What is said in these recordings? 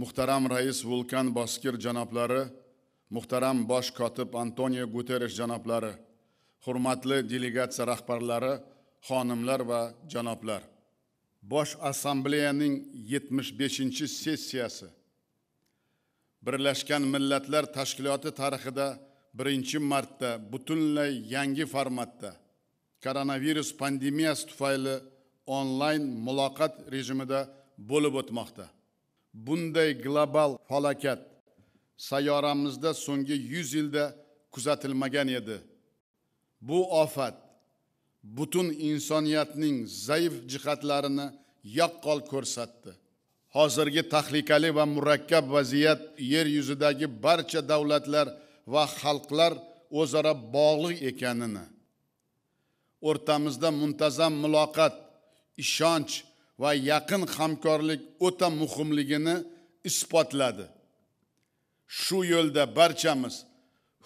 muhtaram rais vulkan boskir janoblari muhtaram bosh kotib antonio Guterres janoblari hurmatli delegatsiya rahbarlari xonimlar va janoblar bosh assambleyaning 75 sessiyasi birlashgan millatlar tashkiloti tarixida birinchi marta butunlay yangi formatda koronavirus pandemiyasi tufayli onlayn muloqot rejimida bo'lib o'tmoqda bunday global falokat sayyoramizda so'nggi 100 yilda kuzatilmagan edi bu ofat butun insoniyatning zaif jihatlarini yaqqol ko'rsatdi hozirgi tahlikali va murakkab vaziyat yer yuzidagi barcha davlatlar va xalqlar o'zaro bog'liq ekanini o'rtamizda muntazam muloqot ishonch va yaqin hamkorlik o'ta muhimligini isbotladi shu yo'lda barchamiz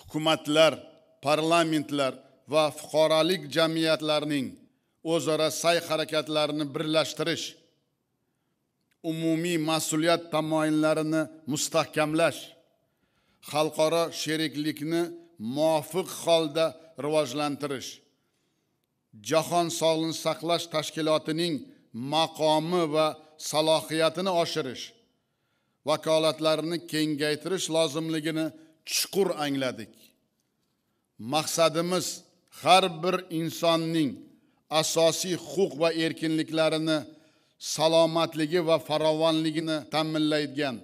hukumatlar parlamentlar va fuqarolik jamiyatlarning o'zaro sa'y harakatlarini birlashtirish umumiy mas'uliyat tamoyillarini mustahkamlash xalqaro sheriklikni muvofiq holda rivojlantirish jahon sog'liqni saqlash tashkilotining maqomi va salohiyatini oshirish vakolatlarini kengaytirish lozimligini chuqur angladik maqsadimiz har bir insonning asosiy huquq va erkinliklarini salomatligi va farovonligini ta'minlaydigan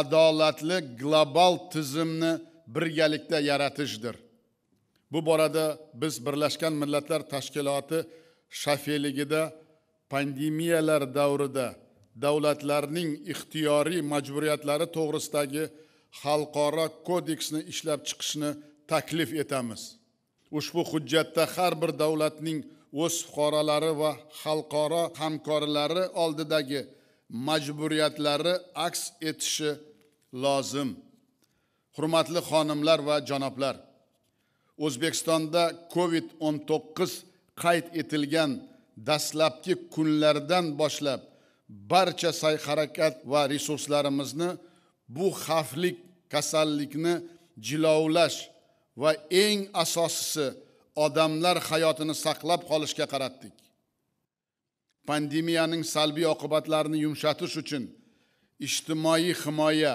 adolatli global tizimni birgalikda yaratishdir bu borada biz birlashgan millatlar tashkiloti shafeligida pandemiyalar davrida davlatlarning ixtiyoriy majburiyatlari to'g'risidagi xalqaro kodeksni ishlab chiqishni taklif etamiz ushbu hujjatda har bir davlatning o'z fuqarolari va xalqaro hamkorlari oldidagi majburiyatlari aks etishi lozim hurmatli xonimlar va janoblar o'zbekistonda covid 19 qayd etilgan dastlabki kunlardan boshlab barcha sa'y harakat va resurslarimizni bu xavfli kasallikni jilovlash va eng asosisi odamlar hayotini saqlab qolishga qaratdik pandemiyaning salbiy oqibatlarini yumshatish uchun ijtimoiy himoya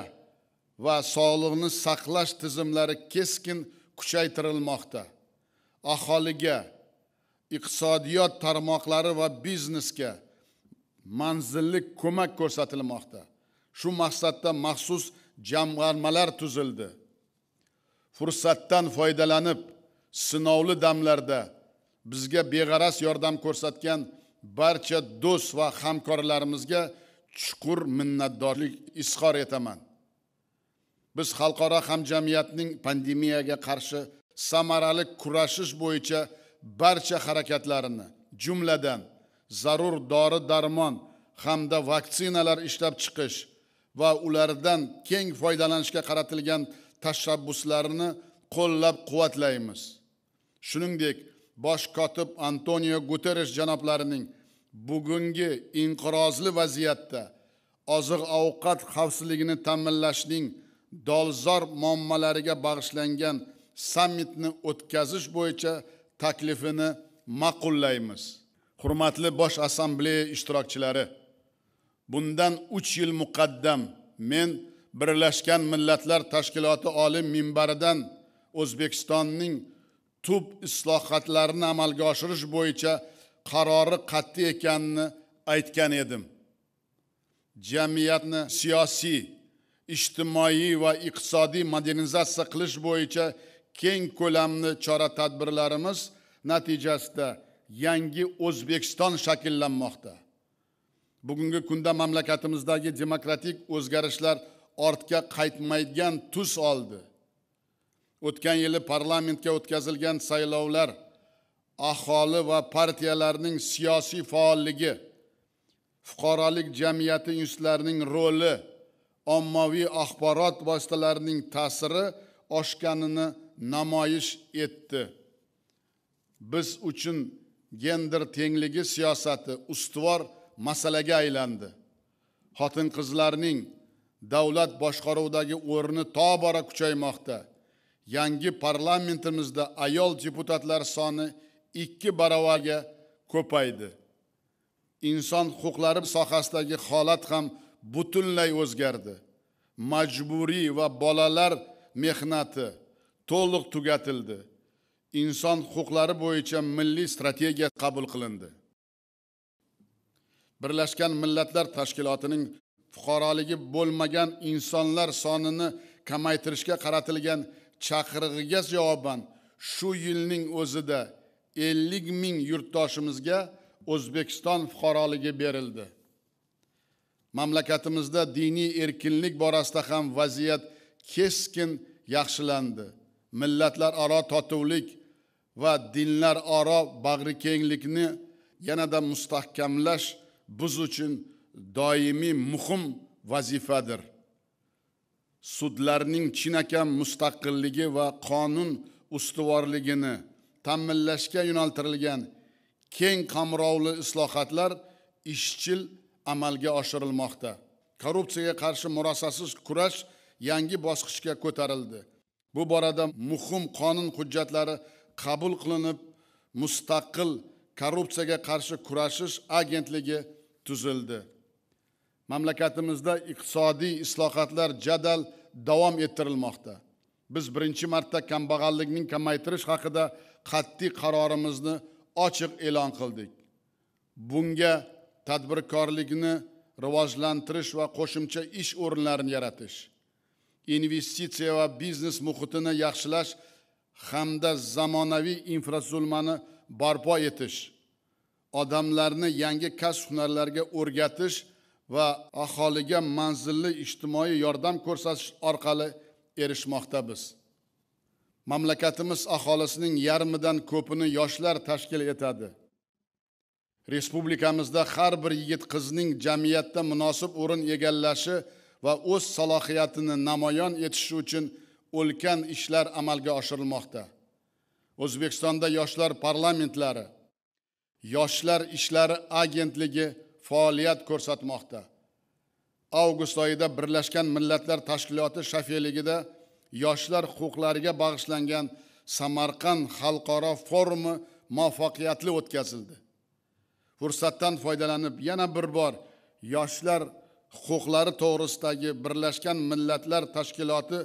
va sog'liqni saqlash tizimlari keskin kuchaytirilmoqda aholiga iqtisodiyot tarmoqlari va biznesga manzillik ko'mak ko'rsatilmoqda shu maqsadda maxsus jamg'armalar tuzildi fursatdan foydalanib sinovli damlarda bizga beg'araz yordam ko'rsatgan barcha do'st va hamkorlarimizga chuqur minnatdorlik izhor etaman biz xalqaro hamjamiyatning pandemiyaga qarshi samarali kurashish bo'yicha barcha harakatlarini jumladan zarur dori darmon hamda vaksinalar ishlab chiqish va ulardan keng foydalanishga qaratilgan tashabbuslarni qo'llab quvvatlaymiz shuningdek bosh kotib antonio guterres janoblarining bugungi inqirozli vaziyatda oziq ovqat xavfsizligini ta'minlashning dolzarb muammolariga bag'ishlangan sammitni o'tkazish bo'yicha taklifini ma'qullaymiz hurmatli bosh assambleya ishtirokchilari bundan uch yil muqaddam men birlashgan millatlar tashkiloti oliy minbaridan o'zbekistonning tub islohotlarini amalga oshirish bo'yicha qarori qat'iy ekanini aytgan edim jamiyatni siyosiy ijtimoiy va iqtisodiy modernizatsiya qilish bo'yicha keng ko'lamli chora tadbirlarimiz natijasida yangi o'zbekiston shakllanmoqda bugungi kunda mamlakatimizdagi demokratik o'zgarishlar ortga qaytmaydigan tus oldi o'tgan yili parlamentga o'tkazilgan saylovlar aholi va partiyalarning siyosiy faolligi fuqarolik jamiyati institutlarining roli ommaviy axborot vositalarining ta'siri oshganini namoyish etdi biz uchun gender tengligi siyosati ustuvor masalaga aylandi xotin qizlarning davlat boshqaruvidagi o'rni tobora kuchaymoqda yangi parlamentimizda ayol deputatlar soni ikki baravarga ko'paydi inson huquqlari sohasidagi holat ham butunlay o'zgardi majburiy va bolalar mehnati to'liq tugatildi inson huquqlari bo'yicha milliy strategiya qabul qilindi birlashgan millatlar tashkilotining fuqaroligi bo'lmagan insonlar sonini kamaytirishga qaratilgan chaqirig'iga javoban shu yilning o'zida ellik ming yurtdoshimizga o'zbekiston fuqaroligi berildi mamlakatimizda diniy erkinlik borasida ham vaziyat keskin yaxshilandi millatlararo totuvlik va dinlararo bag'rikenglikni yanada mustahkamlash biz uchun doimiy muhim vazifadir sudlarning chinakam mustaqilligi va qonun ustuvorligini ta'minlashga yo'naltirilgan keng qamrovli islohotlar ishchil amalga oshirilmoqda korrupsiyaga qarshi murosasiz kurash yangi bosqichga ko'tarildi bu borada muhim qonun hujjatlari qabul qilinib mustaqil korrupsiyaga qarshi kurashish agentligi tuzildi mamlakatimizda iqtisodiy islohotlar jadal davom ettirilmoqda biz birinchi marta kambag'allikning kamaytirish haqida qat'iy qarorimizni ochiq e'lon qildik bunga tadbirkorlikni rivojlantirish va qo'shimcha ish o'rinlarini yaratish investitsiya va biznes muhitini yaxshilash hamda zamonaviy infratuzilmani barpo etish odamlarni yangi kasb hunarlarga o'rgatish va aholiga manzilli ijtimoiy yordam ko'rsatish orqali erishmoqdamiz mamlakatimiz aholisining yarmidan ko'pini yoshlar tashkil etadi respublikamizda har bir yigit qizning jamiyatda munosib o'rin egallashi va o'z salohiyatini namoyon etish uchun ulkan ishlar amalga oshirilmoqda o'zbekistonda yoshlar parlamentlari yoshlar ishlari agentligi faoliyat ko'rsatmoqda avgust oyida birlashgan millatlar tashkiloti shafeligida yoshlar huquqlariga bag'ishlangan samarqand xalqaro forumi muvaffaqiyatli o'tkazildi fursatdan foydalanib yana bir bor yoshlar huquqlari to'g'risidagi birlashgan millatlar tashkiloti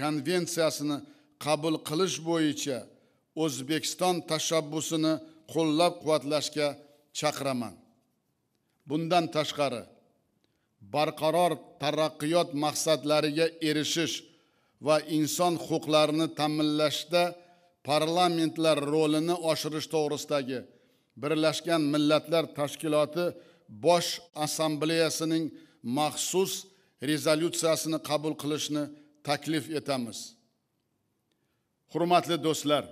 konvensiyasini qabul qilish bo'yicha o'zbekiston tashabbusini qo'llab quvvatlashga chaqiraman bundan tashqari barqaror taraqqiyot maqsadlariga erishish va inson huquqlarini ta'minlashda parlamentlar rolini oshirish to'g'risidagi birlashgan millatlar tashkiloti bosh assambleyasining maxsus rezolyutsiyasini qabul qilishni taklif etamiz hurmatli do'stlar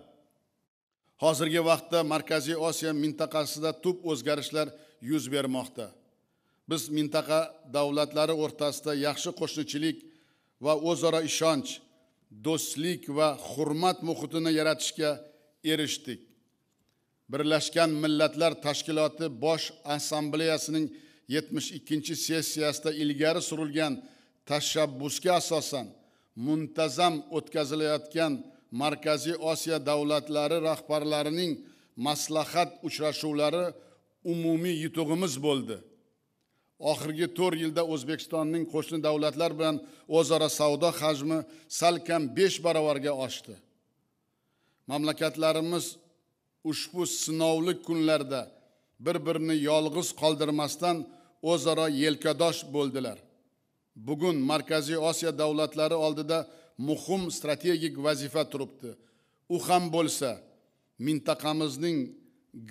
hozirgi vaqtda markaziy osiyo mintaqasida tub o'zgarishlar yuz bermoqda biz mintaqa davlatlari o'rtasida yaxshi qo'shnichilik va o'zaro ishonch do'stlik va hurmat muhitini yaratishga erishdik birlashgan millatlar tashkiloti bosh assambleyasining 72 ikkinchi sessiyasida ilgari surilgan tashabbusga asosan muntazam o'tkazilayotgan markaziy osiyo davlatlari rahbarlarining maslahat uchrashuvlari umumiy yutug'imiz bo'ldi oxirgi 4 yilda o'zbekistonning qo'shni davlatlar bilan o'zaro savdo hajmi salkam 5 baravarga oshdi mamlakatlarimiz ushbu sinovli kunlarda bir birini yolg'iz qoldirmasdan o'zaro yelkadosh bo'ldilar bugun markaziy osiyo davlatlari oldida muhim strategik vazifa turibdi u ham bo'lsa mintaqamizning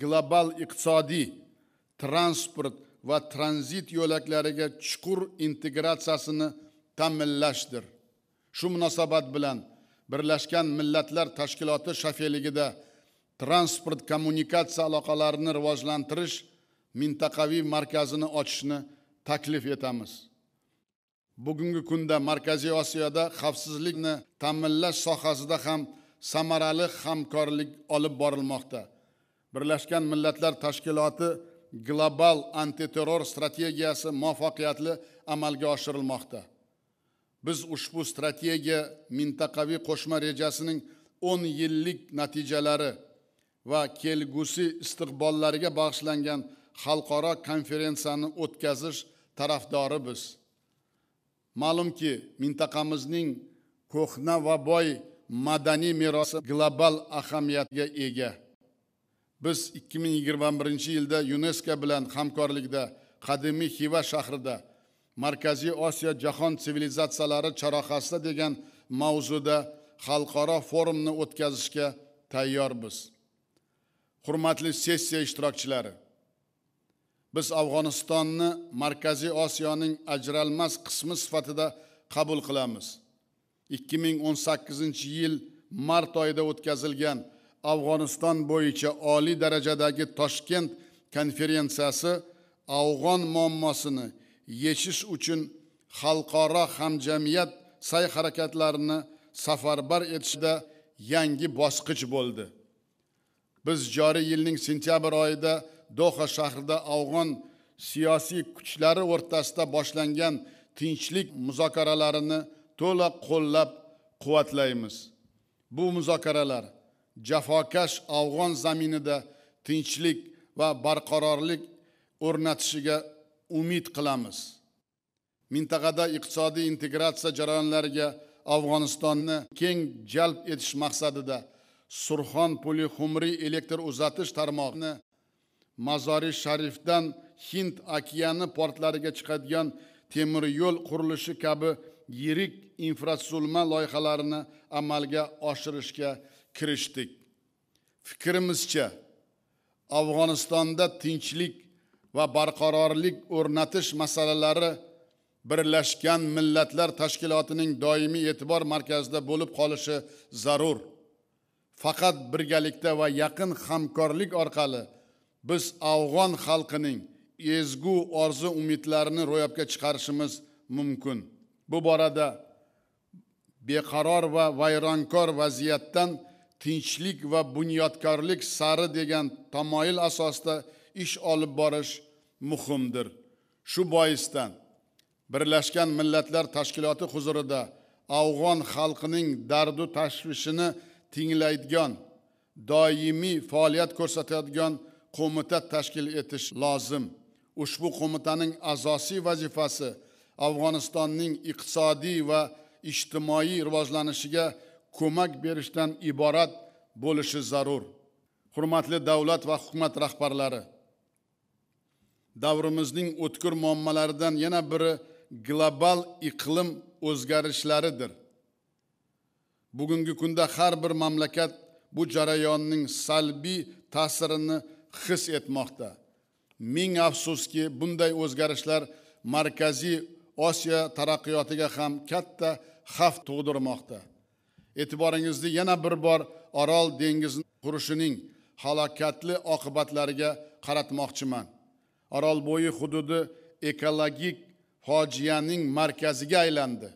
global iqtisodiy transport va tranzit yo'laklariga chuqur integratsiyasini ta'minlashdir shu munosabat bilan birlashgan millatlar tashkiloti shafeligida transport kommunikatsiya aloqalarini rivojlantirish mintaqaviy markazini ochishni taklif etamiz bugungi kunda markaziy osiyoda xavfsizlikni ta'minlash sohasida ham samarali hamkorlik olib borilmoqda birlashgan millatlar tashkiloti global antiterror strategiyasi muvaffaqiyatli amalga oshirilmoqda biz ushbu strategiya mintaqaviy qo'shma rejasining o'n yillik natijalari va kelgusi istiqbollariga bag'ishlangan xalqaro konferensiyani o'tkazish tarafdori biz ma'lumki mintaqamizning ko'hna va boy madaniy merosi global ahamiyatga ega biz 2021 yilda yunesko bilan hamkorlikda qadimiy xiva shahrida markaziy osiyo jahon sivilizatsiyalari charoqasida degan mavzuda xalqaro forumni o'tkazishga tayyormiz hurmatli sessiya ishtirokchilari biz afg'onistonni markaziy osiyoning ajralmas qismi sifatida qabul qilamiz 2018 yil mart oyida o'tkazilgan afg'oniston bo'yicha oliy darajadagi toshkent konferensiyasi afg'on muammosini yechish uchun xalqaro hamjamiyat sa'y harakatlarini safarbar etishda yangi bosqich bo'ldi biz joriy yilning sentyabr oyida doha shahrida afg'on siyosiy kuchlari o'rtasida boshlangan tinchlik muzokaralarini to'la qo'llab quvvatlaymiz bu muzokaralar jafokash afg'on zaminida tinchlik va barqarorlik o'rnatishiga umid qilamiz mintaqada iqtisodiy integratsiya jarayonlariga afg'onistonni keng jalb etish maqsadida surxon polixumriy elektr uzatish tarmog'ini mazori sharifdan hind okeani portlariga chiqadigan temir yo'l qurilishi kabi yirik infratuzilma loyihalarini amalga oshirishga kirishdik fikrimizcha afg'onistonda tinchlik va barqarorlik o'rnatish masalalari birlashgan millatlar tashkilotining doimiy e'tibor markazida bo'lib qolishi zarur faqat birgalikda va yaqin hamkorlik orqali biz afg'on xalqining ezgu orzu umidlarini ro'yobga chiqarishimiz mumkin bu borada beqaror va vayronkor vaziyatdan tinchlik va bunyodkorlik sari degan tamoyil asosida ish olib borish muhimdir shu boisdan birlashgan millatlar tashkiloti huzurida afg'on xalqining dardu tashvishini tinglaydigan doimiy faoliyat ko'rsatadigan qo'mita tashkil etish lozim ushbu qo'mitaning asosiy vazifasi afg'onistonning iqtisodiy va ijtimoiy rivojlanishiga ko'mak berishdan iborat bo'lishi zarur hurmatli davlat va hukumat rahbarlari davrimizning o'tkir muammolaridan yana biri global iqlim o'zgarishlaridir bugungi kunda har bir mamlakat bu jarayonning salbiy ta'sirini his etmoqda ming afsuski bunday o'zgarishlar markaziy osiyo taraqqiyotiga ham katta xavf tug'dirmoqda e'tiboringizni yana bir bor orol dengizi qurishining halokatli oqibatlariga qaratmoqchiman orol bo'yi hududi ekologik fojianing markaziga aylandi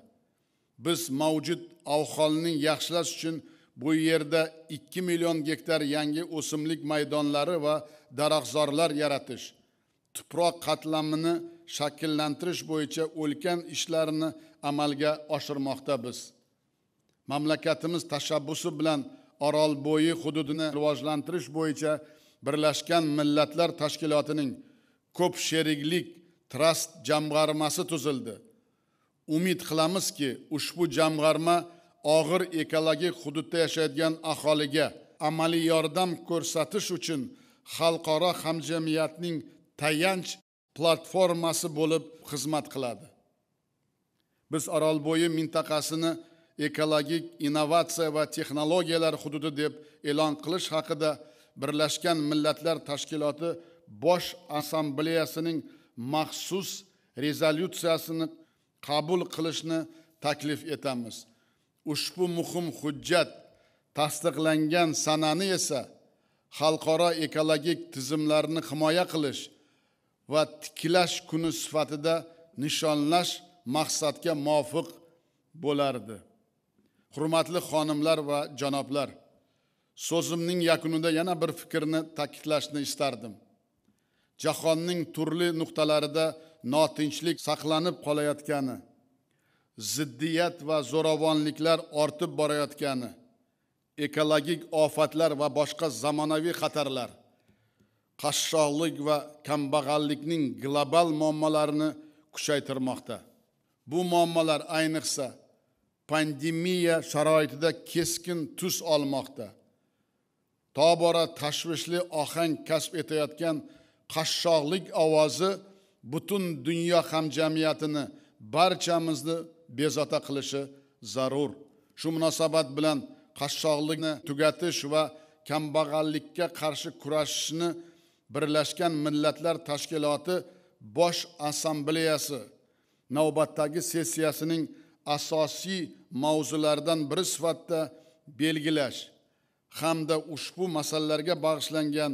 biz mavjud avholni yaxshilash uchun bu yerda 2 million gektar yangi o'simlik maydonlari va daraxtzorlar yaratish tuproq qatlamini shakllantirish bo'yicha ulkan ishlarni amalga oshirmoqda biz mamlakatimiz tashabbusi bilan bo'yi hududini rivojlantirish bo'yicha birlashgan millatlar tashkilotining ko'p sheriklik trust jamg'armasi tuzildi umid qilamizki ushbu jamg'arma og'ir ekologik hududda yashaydigan aholiga amaliy yordam ko'rsatish uchun xalqaro hamjamiyatning tayanch platformasi bo'lib xizmat qiladi biz orolbo'yi mintaqasini ekologik innovatsiya va texnologiyalar hududi deb e'lon qilish haqida birlashgan millatlar tashkiloti bosh assambleyasining maxsus rezolyutsiyasini qabul qilishni taklif etamiz ushbu muhim hujjat tasdiqlangan sanani esa xalqaro ekologik tizimlarni himoya qilish va tiklash kuni sifatida nishonlash maqsadga muvofiq bo'lardi hurmatli xonimlar va janoblar so'zimning yakunida yana bir fikrni ta'kidlashni istardim jahonning turli nuqtalarida notinchlik saqlanib qolayotgani ziddiyat va zo'ravonliklar ortib borayotgani ekologik ofatlar va boshqa zamonaviy xatarlar qashshoqlik va kambag'allikning global muammolarini kuchaytirmoqda bu muammolar ayniqsa pandemiya sharoitida keskin tus olmoqda tobora tashvishli ohang kasb etayotgan qashshoqlik ovozi butun dunyo hamjamiyatini barchamizni bezovta qilishi zarur shu munosabat bilan qashshoqlikni tugatish va kambag'allikka qarshi kurashishni birlashgan millatlar tashkiloti bosh assambleyasi navbatdagi sessiyasining asosiy mavzularidan biri sifatida belgilash hamda ushbu masalalarga bag'ishlangan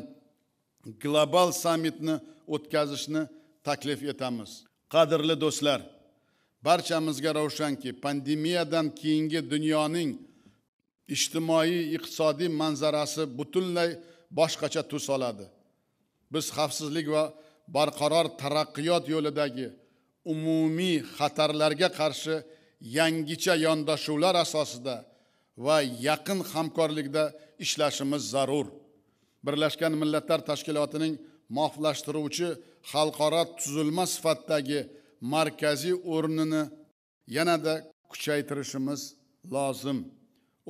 global sammitni o'tkazishni taklif etamiz qadrli do'stlar barchamizga ravshanki pandemiyadan keyingi dunyoning ijtimoiy iqtisodiy manzarasi butunlay boshqacha tus oladi biz xavfsizlik va barqaror taraqqiyot yo'lidagi umumiy xatarlarga qarshi yangicha yondashuvlar asosida va yaqin hamkorlikda ishlashimiz zarur birlashgan millatlar tashkilotining moflashtiruvchi xalqaro tuzilma sifatidagi markaziy o'rnini yanada kuchaytirishimiz lozim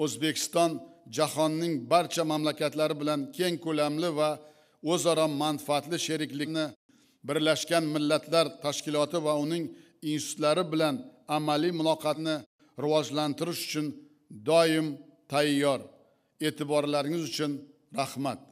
o'zbekiston jahonning barcha mamlakatlari bilan keng ko'lamli va o'zaro manfaatli sheriklikni birlashgan millatlar tashkiloti va uning institutlari bilan amaliy muloqotni rivojlantirish uchun doim tayyor e'tiborlaringiz uchun rahmat